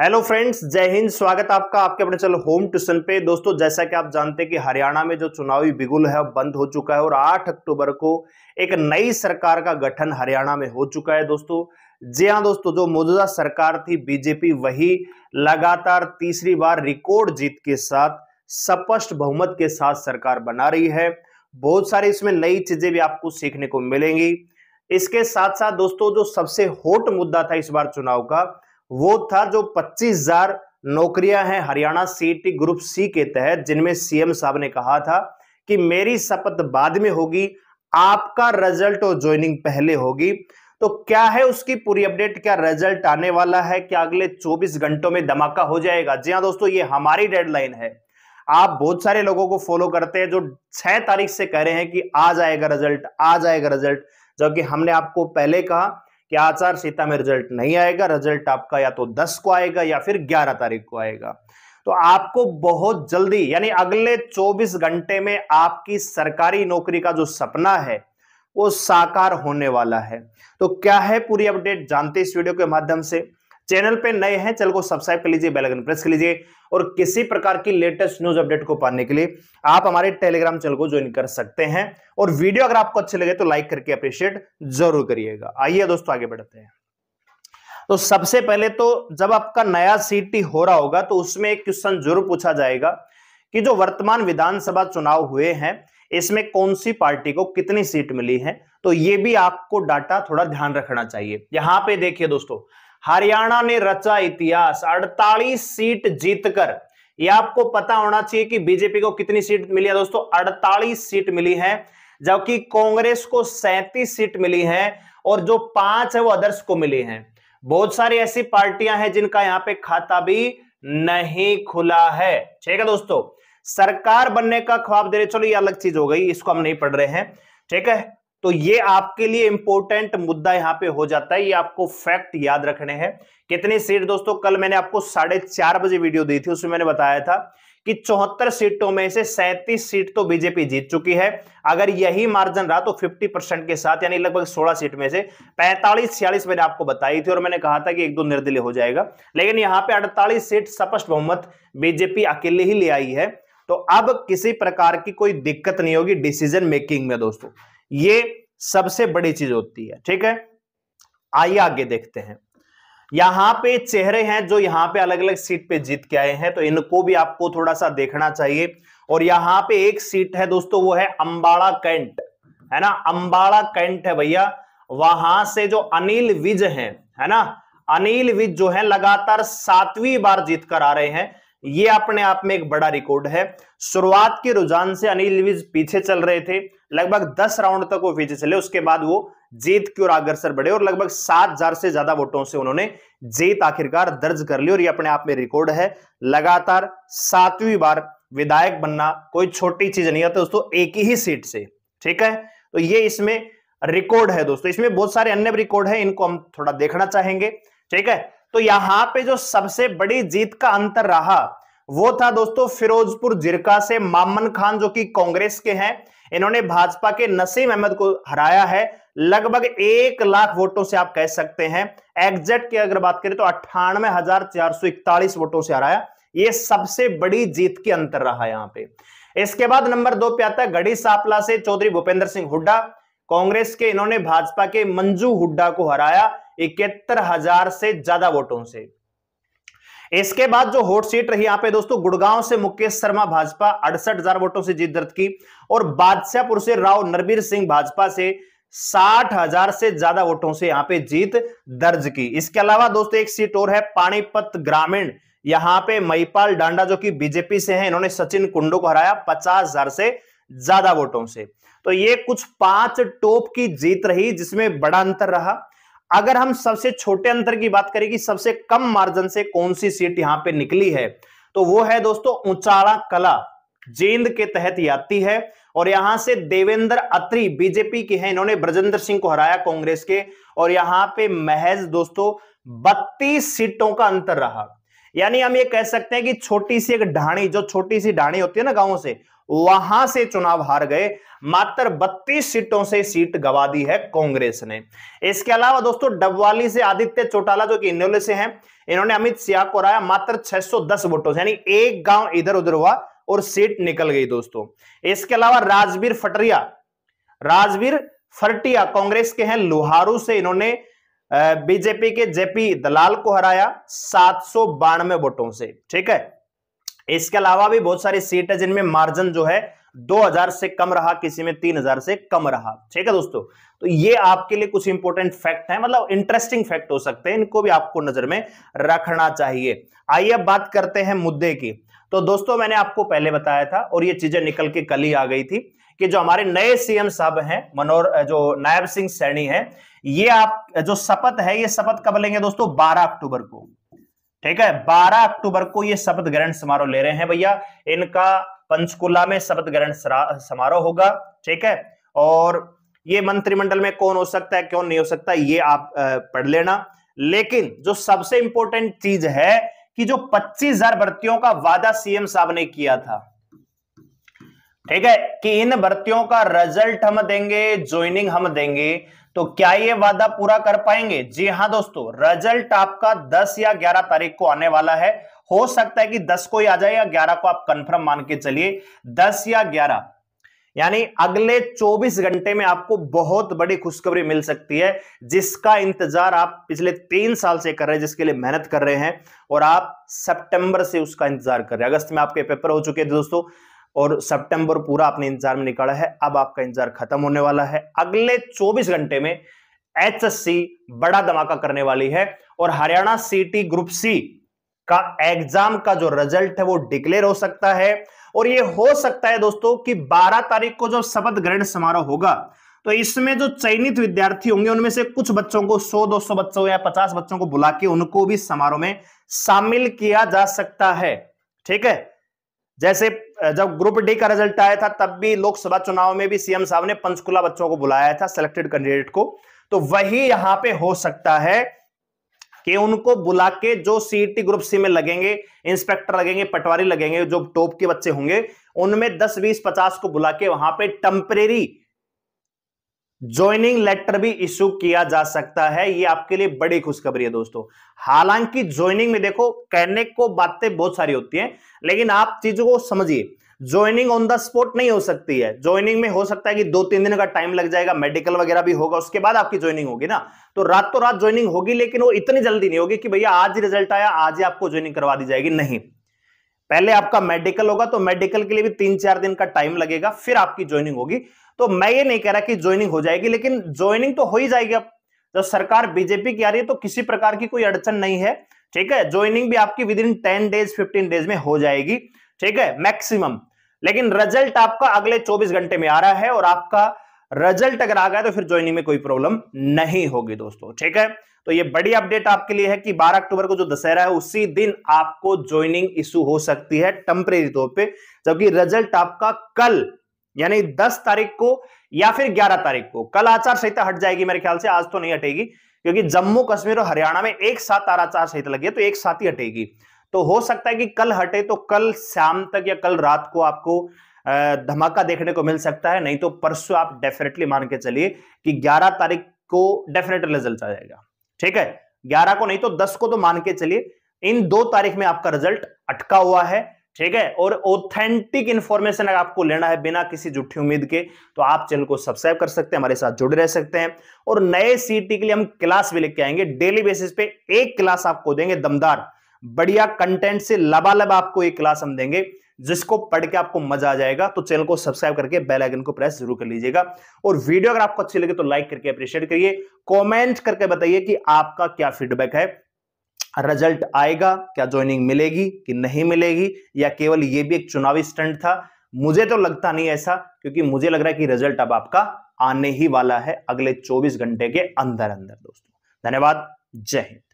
hello friends जय हिंद स्वागत आपका आपके अपने चैनल होम ट्यूशन पे दोस्तों जैसा कि आप जानते हैं कि हरियाणा में जो चुनावी बिगुल है बंद हो चुका है और 8 अक्टूबर को एक नई सरकार का गठन हरियाणा में हो चुका है दोस्तों जी हाँ दोस्तों जो मौजूदा सरकार थी बीजेपी वही लगातार तीसरी बार रिकॉर्ड जीत के साथ स्पष्ट बहुमत के साथ सरकार बना रही है बहुत सारी इसमें नई चीजें भी आपको सीखने को मिलेंगी इसके साथ साथ दोस्तों जो सबसे हॉट मुद्दा था इस बार चुनाव का वो था जो पच्चीस हजार नौकरियां हैं हरियाणा सीईटी ग्रुप सी के तहत जिनमें सीएम साहब ने कहा था कि मेरी शपथ बाद में होगी आपका रिजल्ट और ज्वाइनिंग पहले होगी तो क्या है उसकी पूरी अपडेट क्या रिजल्ट आने वाला है क्या अगले 24 घंटों में धमाका हो जाएगा जी हाँ दोस्तों ये हमारी डेडलाइन है आप बहुत सारे लोगों को फॉलो करते हैं जो छह तारीख से कह रहे हैं कि आ जाएगा रिजल्ट आ जाएगा रिजल्ट जबकि हमने आपको पहले कहा कि संहिता में रिजल्ट नहीं आएगा रिजल्ट आपका या तो दस को आएगा या फिर ग्यारह तारीख को आएगा तो आपको बहुत जल्दी यानी अगले 24 घंटे में आपकी सरकारी नौकरी का जो सपना है वो साकार होने वाला है तो क्या है पूरी अपडेट जानते इस वीडियो के माध्यम से चैनल पे नए हैं चैनल को सब्सक्राइब कर लीजिए बेलाइकन प्रेस कर लीजिए और किसी प्रकार की लेटेस्ट न्यूज अपडेट को पाने के लिए आप हमारे टेलीग्राम चैनल को ज्वाइन कर सकते हैं और वीडियो अगर आपको अच्छे लगे तो लाइक करके अप्रिशिएट जरूर करिएगा आइए दोस्तों आगे बढ़ते हैं तो सबसे पहले तो जब आपका नया सीटी हो रहा होगा तो उसमें एक क्वेश्चन जरूर पूछा जाएगा कि जो वर्तमान विधानसभा चुनाव हुए हैं इसमें कौन सी पार्टी को कितनी सीट मिली है तो ये भी आपको डाटा थोड़ा ध्यान रखना चाहिए यहां पे देखिए दोस्तों हरियाणा ने रचा इतिहास 48 सीट जीतकर यह आपको पता होना चाहिए कि बीजेपी को कितनी सीट मिली है दोस्तों 48 सीट मिली है जबकि कांग्रेस को 37 सीट मिली है और जो पांच है वो अदर्श को मिली है बहुत सारी ऐसी पार्टियां हैं जिनका यहां पे खाता भी नहीं खुला है ठीक है दोस्तों सरकार बनने का ख्वाब दे रहे चलो ये अलग चीज हो गई इसको हम नहीं पढ़ रहे हैं ठीक है तो ये आपके लिए इंपॉर्टेंट मुद्दा यहां पे हो जाता है ये आपको फैक्ट याद रखने हैं कितनी सीट दोस्तों कल मैंने आपको साढ़े चार बजे वीडियो दी थी उसमें मैंने बताया था कि चौहत्तर सीटों में से सैंतीस सीट तो बीजेपी जीत चुकी है अगर यही मार्जिन रहा तो 50 परसेंट के साथ यानी लगभग 16 सीट में से 45 छियालीस मैंने आपको बताई थी और मैंने कहा था कि एक दो निर्दलीय हो जाएगा लेकिन यहां पे 48 सीट स्पष्ट बहुमत बीजेपी अकेले ही ले आई है तो अब किसी प्रकार की कोई दिक्कत नहीं होगी डिसीजन मेकिंग में दोस्तों ये सबसे बड़ी चीज होती है ठीक है आइए आगे देखते हैं यहां पे चेहरे हैं जो यहां पे अलग अलग सीट पे जीत के आए हैं तो इनको भी आपको थोड़ा सा देखना चाहिए और यहां पे एक सीट है दोस्तों वो है अंबाड़ा कैंट है ना अंबाड़ा कैंट है भैया वहां से जो अनिल विज हैं है ना अनिल विज जो है लगातार सातवीं बार जीतकर आ रहे हैं ये अपने आप में एक बड़ा रिकॉर्ड है शुरुआत के रुझान से अनिल विज पीछे चल रहे थे लगभग दस राउंड तक वो पीछे चले उसके बाद वो जीत की ओर अग्रसर बढ़े और लगभग सात हजार से ज्यादा वोटों से उन्होंने जीत आखिरकार दर्ज कर ली और ये अपने आप में रिकॉर्ड है लगातार सातवीं बार विधायक बनना कोई छोटी चीज नहीं होता तो दोस्तों एक ही सीट से ठीक है तो ये इसमें रिकॉर्ड है दोस्तों इसमें बहुत सारे अन्य रिकॉर्ड है इनको हम थोड़ा देखना चाहेंगे ठीक है तो यहां पे जो सबसे बड़ी जीत का अंतर रहा वो था दोस्तों फिरोजपुर जिरका से मामन खान जो कि कांग्रेस के हैं इन्होंने भाजपा के नसीम अहमद को हराया है लगभग एक लाख वोटों से आप कह सकते हैं एग्जेक्ट की अगर बात करें तो अट्ठानवे हजार चार सौ इकतालीस वोटों से हराया ये सबसे बड़ी जीत की अंतर रहा यहां पे इसके बाद नंबर दो पे आता है गढ़ी सापला से चौधरी भूपेंद्र सिंह हुड्डा कांग्रेस के इन्होंने भाजपा के मंजू हुड्डा को हराया इकहत्तर हजार से ज्यादा वोटों से इसके बाद जो हॉट सीट रही यहां पे दोस्तों गुड़गांव से मुकेश शर्मा भाजपा अड़सठ हजार वोटों से जीत दर्ज की और बादशाहपुर से राव नरबीर सिंह भाजपा से साठ हजार से ज्यादा वोटों से यहां पे जीत दर्ज की इसके अलावा दोस्तों एक सीट और है पानीपत ग्रामीण यहां पे मईपाल डांडा जो कि बीजेपी से हैं इन्होंने सचिन कुंडू को हराया पचास हजार से ज्यादा वोटों से तो ये कुछ पांच टॉप की जीत रही जिसमें बड़ा अंतर रहा अगर हम सबसे छोटे अंतर की बात करें कि सबसे कम मार्जिन से कौन सी सीट यहां पे निकली है तो वो है दोस्तों उचाड़ा कला जींद के तहत आती है और यहां से देवेंद्र अत्री बीजेपी के हैं इन्होंने ब्रजेंद्र सिंह को हराया कांग्रेस के और यहां पे महज दोस्तों बत्तीस सीटों का अंतर रहा यानी हम ये कह सकते हैं कि छोटी सी एक ढाणी जो छोटी सी ढाणी होती है ना गांवों से वहां से चुनाव हार गए मात्र 32 सीटों से सीट गवा दी है कांग्रेस ने इसके अलावा दोस्तों डबवाली से आदित्य चौटाला जो कि इनोले से हैं इन्होंने अमित शाह को हराया मात्र 610 वोटों से यानी एक गांव इधर उधर हुआ और सीट निकल गई दोस्तों इसके अलावा राजवीर फटरिया राजवीर फरटिया कांग्रेस के हैं लोहारू से इन्होंने बीजेपी के जेपी दलाल को हराया सात सौ बानवे वोटों से ठीक है इसके अलावा भी बहुत सारी सीट है जिनमें मार्जिन जो है 2000 से कम रहा किसी में 3000 से कम रहा ठीक है दोस्तों तो ये आपके लिए कुछ इंपॉर्टेंट फैक्ट है मतलब इंटरेस्टिंग फैक्ट हो सकते हैं इनको भी आपको नजर में रखना चाहिए आइए अब बात करते हैं मुद्दे की तो दोस्तों मैंने आपको पहले बताया था और ये चीजें निकल के कल ही आ गई थी कि जो हमारे नए सीएम साहब हैं मनोहर जो नायब सिंह सैनी है ये आप जो शपथ है ये शपथ कब लेंगे दोस्तों 12 अक्टूबर को ठीक है 12 अक्टूबर को ये शपथ ग्रहण समारोह ले रहे हैं भैया इनका पंचकुला में शपथ ग्रहण समारोह होगा ठीक है और ये मंत्रिमंडल में कौन हो सकता है कौन नहीं हो सकता ये आप पढ़ लेना लेकिन जो सबसे इंपॉर्टेंट चीज है कि जो पच्चीस हजार भर्तियों का वादा सीएम साहब ने किया था ठीक है कि इन भर्तियों का रिजल्ट हम देंगे ज्वाइनिंग हम देंगे तो क्या ये वादा पूरा कर पाएंगे जी हाँ दोस्तों रिजल्ट आपका 10 या 11 तारीख को आने वाला है हो सकता है कि 10 को ही आ जाए या 11 को आप कंफर्म मान के चलिए 10 या 11 यानी अगले 24 घंटे में आपको बहुत बड़ी खुशखबरी मिल सकती है जिसका इंतजार आप पिछले तीन साल से कर रहे हैं जिसके लिए मेहनत कर रहे हैं और आप सितंबर से उसका इंतजार कर रहे हैं अगस्त में आपके पेपर हो चुके थे दोस्तों और सितंबर पूरा अपने इंतजार में निकाला है अब आपका इंतजार खत्म होने वाला है अगले 24 घंटे में एचएससी बड़ा धमाका करने वाली है और हरियाणा सिटी ग्रुप सी का एग्जाम का जो रिजल्ट है वो डिक्लेयर हो सकता है और ये हो सकता है दोस्तों कि 12 तारीख को जो शपथ ग्रहण समारोह होगा तो इसमें जो चयनित विद्यार्थी होंगे उनमें से कुछ बच्चों को 100 200 बच्चों या 50 बच्चों को बुला के उनको भी समारोह में शामिल किया जा सकता है ठीक है जैसे जब ग्रुप डी का रिजल्ट आया था तब भी लोकसभा चुनाव में भी सीएम साहब ने पंचकुला बच्चों को बुलाया था सिलेक्टेड कैंडिडेट को तो वही यहां पे हो सकता है कि उनको बुला के जो सीटी ग्रुप सी में लगेंगे इंस्पेक्टर लगेंगे पटवारी लगेंगे जो टॉप के बच्चे होंगे उनमें दस बीस पचास को बुला के वहां पर टेम्परेरी ज्वाइनिंग लेटर भी इश्यू किया जा सकता है ये आपके लिए बड़ी खुशखबरी है दोस्तों हालांकि ज्वाइनिंग में देखो कहने को बातें बहुत सारी होती हैं लेकिन आप चीजों को समझिए ज्वाइनिंग ऑन द स्पॉट नहीं हो सकती है ज्वाइनिंग में हो सकता है कि दो तीन दिन का टाइम लग जाएगा मेडिकल वगैरह भी होगा उसके बाद आपकी ज्वाइनिंग होगी ना तो रात तो रात ज्वाइनिंग होगी लेकिन वो इतनी जल्दी नहीं होगी कि भैया आज ही रिजल्ट आया आज ही आपको ज्वाइनिंग करवा दी जाएगी नहीं पहले आपका मेडिकल होगा तो मेडिकल के लिए भी तीन चार दिन का टाइम लगेगा फिर आपकी ज्वाइनिंग होगी तो मैं ये नहीं कह रहा कि ज्वाइनिंग हो जाएगी लेकिन ज्वाइनिंग तो हो ही जाएगी अब जब सरकार बीजेपी की आ रही है तो किसी प्रकार की कोई अड़चन नहीं है ठीक है ज्वाइनिंग भी आपकी within ten days fifteen days में हो जाएगी ठीक है मैक्सिमम लेकिन रिजल्ट आपका अगले चौबीस घंटे में आ रहा है और आपका रिजल्ट अगर आ गया तो फिर ज्वाइनिंग में कोई प्रॉब्लम नहीं होगी दोस्तों ठीक है तो ये बड़ी अपडेट आपके लिए है कि 12 अक्टूबर को जो दशहरा है उसी दिन आपको ज्वाइनिंग इशू हो सकती है टेम्परेरी तौर पे जबकि रिजल्ट आपका कल यानी 10 तारीख को या फिर 11 तारीख को कल आचार संहिता हट जाएगी मेरे ख्याल से आज तो नहीं हटेगी क्योंकि जम्मू कश्मीर और हरियाणा में एक साथ आचार संहिता लगी है तो एक साथ ही हटेगी तो हो सकता है कि कल हटे तो कल शाम तक या कल रात को आपको धमाका देखने को मिल सकता है नहीं तो परसों आप डेफिनेटली मान के चलिए कि 11 तारीख को डेफिनेटली रिजल्ट आ जाएगा ठीक है ग्यारह को नहीं तो दस को तो मान के चलिए इन दो तारीख में आपका रिजल्ट अटका हुआ है ठीक है और ऑथेंटिक इंफॉर्मेशन अगर आपको लेना है बिना किसी झूठी उम्मीद के तो आप चैनल को सब्सक्राइब कर सकते हैं हमारे साथ जुड़े रह सकते हैं और नए सीटी के लिए हम क्लास भी लेके आएंगे डेली बेसिस पे एक क्लास आपको देंगे दमदार बढ़िया कंटेंट से लबालब आपको एक क्लास हम देंगे जिसको पढ़ के आपको मजा आ जाएगा तो चैनल को सब्सक्राइब करके बेल आइकन को प्रेस जरूर कर लीजिएगा और वीडियो अगर आपको अच्छी लगे तो लाइक करके अप्रिशिएट करिए कमेंट करके बताइए कि आपका क्या फीडबैक है रिजल्ट आएगा क्या ज्वाइनिंग मिलेगी कि नहीं मिलेगी या केवल ये भी एक चुनावी स्टंट था मुझे तो लगता नहीं ऐसा क्योंकि मुझे लग रहा है कि रिजल्ट अब आपका आने ही वाला है अगले चौबीस घंटे के अंदर अंदर दोस्तों धन्यवाद जय हिंद